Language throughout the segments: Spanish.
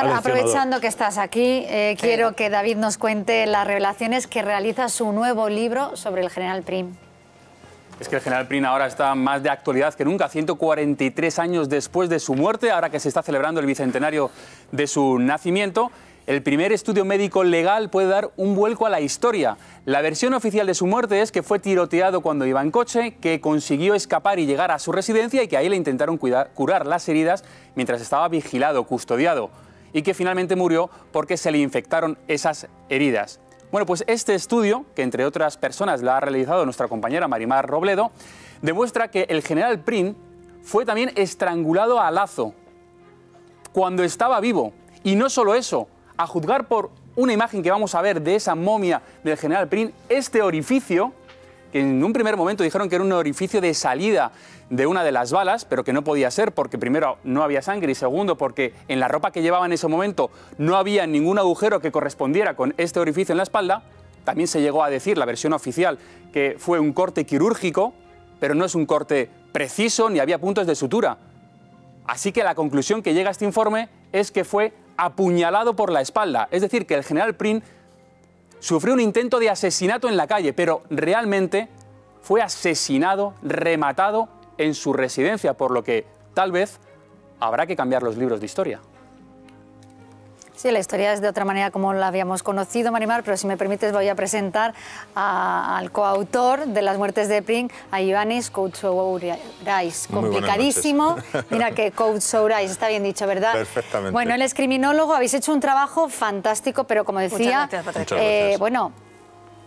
Aprovechando que estás aquí, eh, quiero que David nos cuente las revelaciones que realiza su nuevo libro sobre el general Prim. Es que el general Prim ahora está más de actualidad que nunca, 143 años después de su muerte, ahora que se está celebrando el bicentenario de su nacimiento. El primer estudio médico legal puede dar un vuelco a la historia. La versión oficial de su muerte es que fue tiroteado cuando iba en coche, que consiguió escapar y llegar a su residencia y que ahí le intentaron cuidar, curar las heridas mientras estaba vigilado, custodiado y que finalmente murió porque se le infectaron esas heridas. Bueno, pues este estudio, que entre otras personas la ha realizado nuestra compañera Marimar Robledo, demuestra que el general Prim fue también estrangulado a lazo cuando estaba vivo. Y no solo eso, a juzgar por una imagen que vamos a ver de esa momia del general Prim, este orificio que en un primer momento dijeron que era un orificio de salida de una de las balas, pero que no podía ser porque primero no había sangre y segundo porque en la ropa que llevaba en ese momento no había ningún agujero que correspondiera con este orificio en la espalda. También se llegó a decir, la versión oficial, que fue un corte quirúrgico, pero no es un corte preciso ni había puntos de sutura. Así que la conclusión que llega a este informe es que fue apuñalado por la espalda, es decir, que el general Prince sufrió un intento de asesinato en la calle, pero realmente fue asesinado, rematado en su residencia, por lo que tal vez habrá que cambiar los libros de historia. Sí, la historia es de otra manera como la habíamos conocido, Marimar, pero si me permites voy a presentar al coautor de Las muertes de Pring, a Ioannis Koutsourais. Complicadísimo. Mira que Koutsourais, está bien dicho, ¿verdad? Perfectamente. Bueno, él es criminólogo, habéis hecho un trabajo fantástico, pero como decía... Eh, bueno,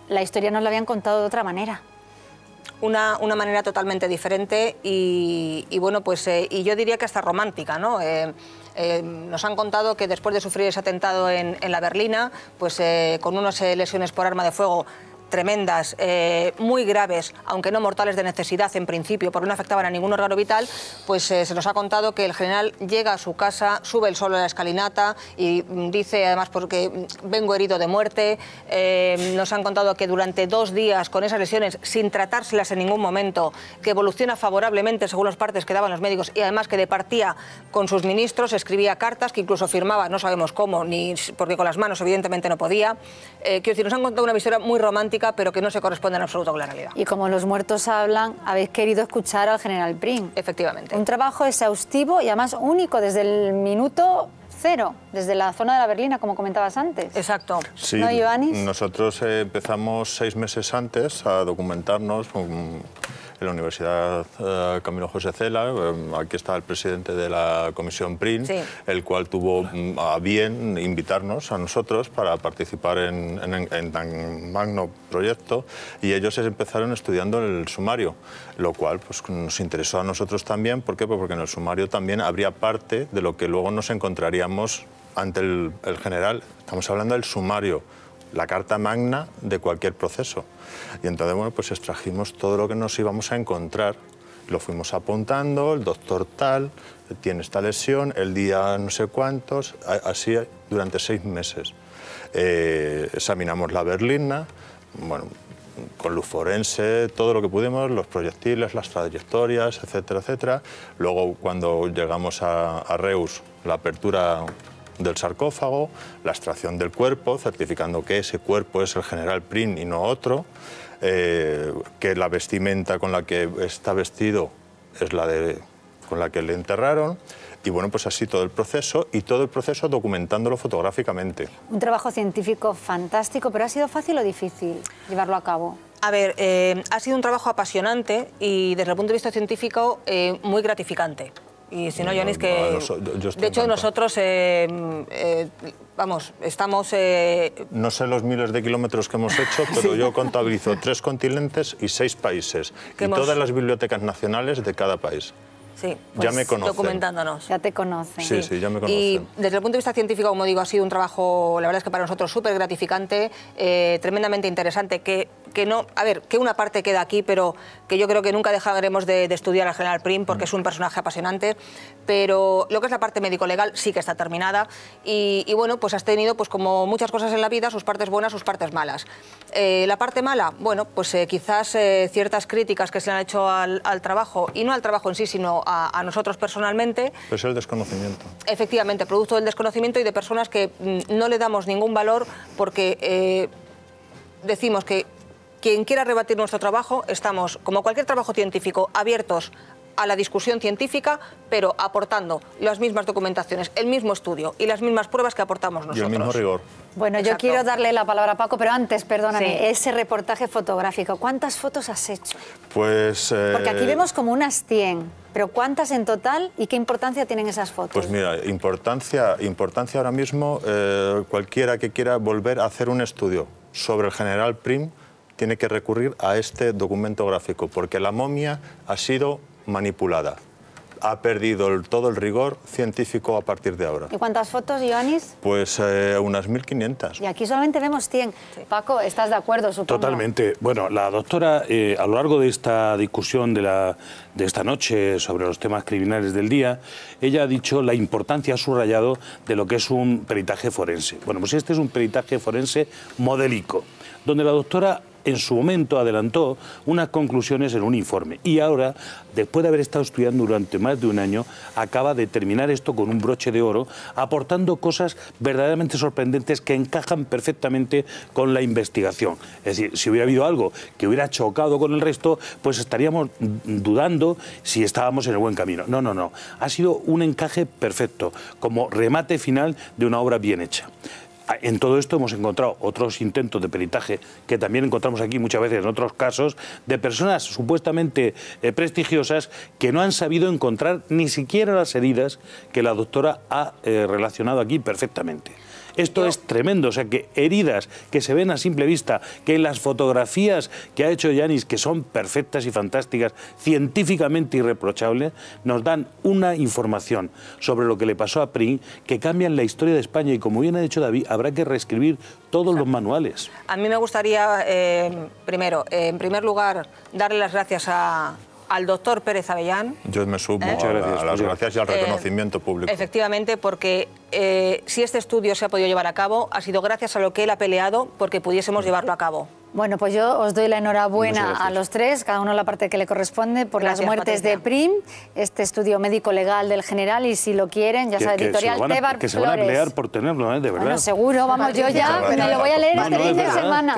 la historia nos la habían contado de otra manera una, manera totalmente diferente y, bueno, pues eh, y yo diría que hasta romántica, ¿no? Eh, eh, nos han contado que después de sufrir ese atentado en, la Berlina, pues con unas lesiones por arma de fuego tremendas, eh, muy graves, aunque no mortales de necesidad en principio, porque no afectaban a ningún órgano vital, pues eh, se nos ha contado que el general llega a su casa, sube el solo a la escalinata y mm, dice, además, porque mm, vengo herido de muerte, eh, nos han contado que durante dos días con esas lesiones, sin tratárselas en ningún momento, que evoluciona favorablemente según las partes que daban los médicos y además que departía con sus ministros, escribía cartas que incluso firmaba, no sabemos cómo, ni porque con las manos evidentemente no podía. quiero decir, nos han contado una historia muy romántica pero que no se corresponde en absoluto con la realidad. Y como los muertos hablan, habéis querido escuchar al general Prim. Efectivamente. Un trabajo exhaustivo y además único desde el minuto cero, desde la zona de la Berlina, como comentabas antes. Exacto. Sí, ¿No, Giovanni. Nosotros eh, empezamos seis meses antes a documentarnos en la Universidad eh, Camilo José Cela. Em, aquí está el presidente de la Comisión PRIN, el cual tuvo mm, a bien invitarnos a nosotros para participar en, tan magno proyecto y ellos empezaron estudiando el sumario, lo cual pues, nos interesó a nosotros también. ¿Por qué? Pues porque en el sumario también habría parte de lo que luego nos encontraríamos ante el general. Estamos hablando del sumario la carta magna de cualquier proceso. Y entonces, bueno, pues extrajimos todo lo que nos íbamos a encontrar. Lo fuimos apuntando, el doctor tal, tiene esta lesión, el día no sé cuántos, así durante seis meses. Eh, examinamos la berlina, bueno, con luz forense, todo lo que pudimos, los proyectiles, las trayectorias, etcétera, etcétera. Luego, cuando llegamos a Reus, la apertura del sarcófago, la extracción del cuerpo, certificando que ese cuerpo es el general Prin y no otro, eh, que la vestimenta con la que está vestido es la de, con la que le enterraron, y bueno, pues así todo el proceso y todo el proceso documentándolo fotográficamente. Un trabajo científico fantástico, pero ¿ha sido fácil o difícil llevarlo a cabo? A ver, eh, ha sido un trabajo apasionante y desde el punto de vista científico eh, muy gratificante. Y si no, Jonis eh, que... de hecho, nosotros, eh, eh, vamos, estamos... No sé los miles de kilómetros que hemos hecho, pero yo contabilizo tres continentes y seis países. Y todas las bibliotecas nacionales de cada país. Sí, ya pues me conocen. documentándonos. Ya te conocen. Sí, sí, ya me conocen. Y desde el punto de vista científico, como digo, ha sido un trabajo, la verdad es que para nosotros súper gratificante, tremendamente interesante, que que no, a ver, que una parte queda aquí, pero que yo creo que nunca dejaremos de, estudiar al general Prim porque mm. es un personaje apasionante, pero lo que es la parte médico-legal sí que está terminada y, bueno, pues has tenido, pues como muchas cosas en la vida, sus partes buenas, sus partes malas. Eh, la parte mala, bueno, pues eh, quizás eh, ciertas críticas que se han hecho al, trabajo, y no al trabajo en sí, sino a, nosotros personalmente. Pues el desconocimiento. Efectivamente, producto del desconocimiento y de personas que mm, no le damos ningún valor porque decimos que quien quiera rebatir nuestro trabajo, estamos, como cualquier trabajo científico, abiertos a la discusión científica, pero aportando las mismas documentaciones, el mismo estudio y las mismas pruebas que aportamos nosotros. Y el mismo rigor. Bueno, yo quiero darle la palabra a Paco, pero antes, perdóname, ese reportaje fotográfico, ¿cuántas fotos has hecho? Pues... Eh, Porque aquí vemos como unas 100. Pero ¿cuántas en total y qué importancia tienen esas fotos? Pues mira, importancia, importancia ahora mismo, eh, cualquiera que quiera volver a hacer un estudio sobre el general Prim, tiene que recurrir a este documento gráfico, porque la momia ha sido manipulada. Ha perdido todo el rigor científico a partir de ahora. ¿Y cuántas fotos, Ioannis? Pues eh, unas 1.500. Y aquí solamente vemos 100. Paco, ¿estás de acuerdo, Totalmente. Bueno, la doctora, eh, a lo largo de esta discusión de, la, de esta noche sobre los temas criminales del día, ella ha dicho la importancia, ha subrayado, de lo que es un peritaje forense. Bueno, pues este es un peritaje forense modélico, donde la doctora en su momento adelantó unas conclusiones en un informe y ahora, después de haber estado estudiando durante más de un año, acaba de terminar esto con un broche de oro, aportando cosas verdaderamente sorprendentes que encajan perfectamente con la investigación. Es decir, si hubiera habido algo que hubiera chocado con el resto, pues estaríamos dudando si estábamos en el buen camino. No, no, no. Ha sido un encaje perfecto, como remate final de una obra bien hecha en todo esto hemos encontrado otros intentos de peritaje que también encontramos aquí muchas veces en otros casos de personas supuestamente eh, prestigiosas que no han sabido encontrar ni siquiera las heridas que la doctora ha eh, relacionado aquí perfectamente. Esto es tremendo, o sea que heridas que se ven a simple vista, que las fotografías que ha hecho Yanis, que son perfectas y fantásticas, científicamente irreprochables, nos dan una información sobre lo que le pasó a Prín que cambian la historia de España y como bien ha dicho David, habrá que reescribir todos los manuales. A mí me gustaría, eh, primero, en primer lugar, darle las gracias a al doctor Pérez Avellán. Yo me subo. ¿Eh? Muchas a, las gracias y al eh, reconocimiento público. Efectivamente, porque eh, si este estudio se ha podido llevar a cabo, ha sido gracias a lo que él ha peleado porque pudiésemos llevarlo a cabo. Bueno, pues yo os doy la enhorabuena a los tres, cada uno la parte que le corresponde, por las muertes de PRIM, este estudio médico-legal del general, y si lo quieren, ya sea editorial Tebar Que se van a pelear por tenerlo, ¿eh? de verdad. seguro, vamos, yo ya me lo voy a leer este fin de semana.